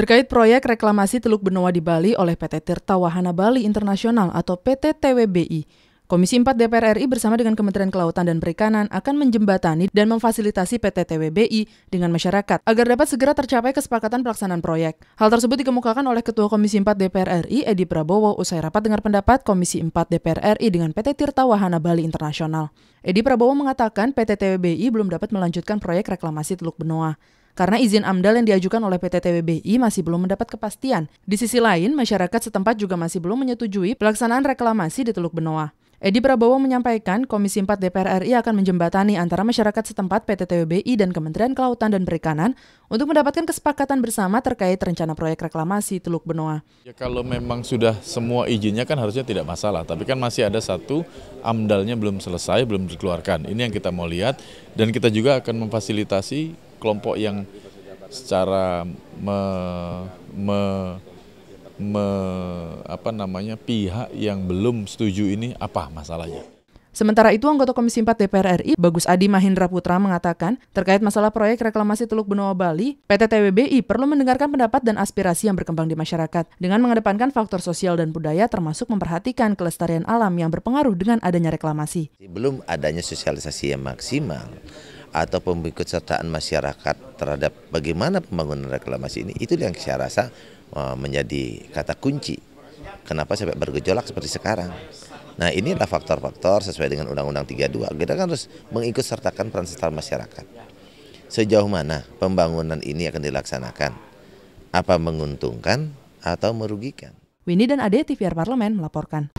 Terkait proyek reklamasi Teluk Benoa di Bali oleh PT Tirta Wahana Bali Internasional atau PT TWBI, Komisi 4 DPR RI bersama dengan Kementerian Kelautan dan Perikanan akan menjembatani dan memfasilitasi PT TWBI dengan masyarakat agar dapat segera tercapai kesepakatan pelaksanaan proyek. Hal tersebut dikemukakan oleh Ketua Komisi 4 DPR RI Edi Prabowo usai rapat dengar pendapat Komisi 4 DPR RI dengan PT Tirta Wahana Bali Internasional. Edi Prabowo mengatakan PT TWBI belum dapat melanjutkan proyek reklamasi Teluk Benoa karena izin AMDAL yang diajukan oleh PT TWBI masih belum mendapat kepastian. Di sisi lain, masyarakat setempat juga masih belum menyetujui pelaksanaan reklamasi di Teluk Benoa. Edi Prabowo menyampaikan Komisi 4 DPR RI akan menjembatani antara masyarakat setempat PT TWBI dan Kementerian Kelautan dan Perikanan untuk mendapatkan kesepakatan bersama terkait rencana proyek reklamasi Teluk Benoa. Ya, kalau memang sudah semua izinnya kan harusnya tidak masalah, tapi kan masih ada satu amdalnya belum selesai, belum dikeluarkan. Ini yang kita mau lihat dan kita juga akan memfasilitasi kelompok yang secara me, me, me, apa namanya pihak yang belum setuju ini apa masalahnya. Sementara itu, anggota Komisi 4 DPR RI, Bagus Adi Mahindra Putra, mengatakan terkait masalah proyek reklamasi Teluk Benoa Bali, PT TWBI perlu mendengarkan pendapat dan aspirasi yang berkembang di masyarakat dengan mengedepankan faktor sosial dan budaya termasuk memperhatikan kelestarian alam yang berpengaruh dengan adanya reklamasi. Belum adanya sosialisasi yang maksimal, atau sertaan masyarakat terhadap bagaimana pembangunan reklamasi ini itu yang saya rasa eh, menjadi kata kunci kenapa sampai bergejolak seperti sekarang. Nah inilah faktor-faktor sesuai dengan Undang-Undang 32 kita kan harus mengikut sertakan peran serta masyarakat. Sejauh mana pembangunan ini akan dilaksanakan? Apa menguntungkan atau merugikan? Winnie dan Ade TVR Parlemen melaporkan.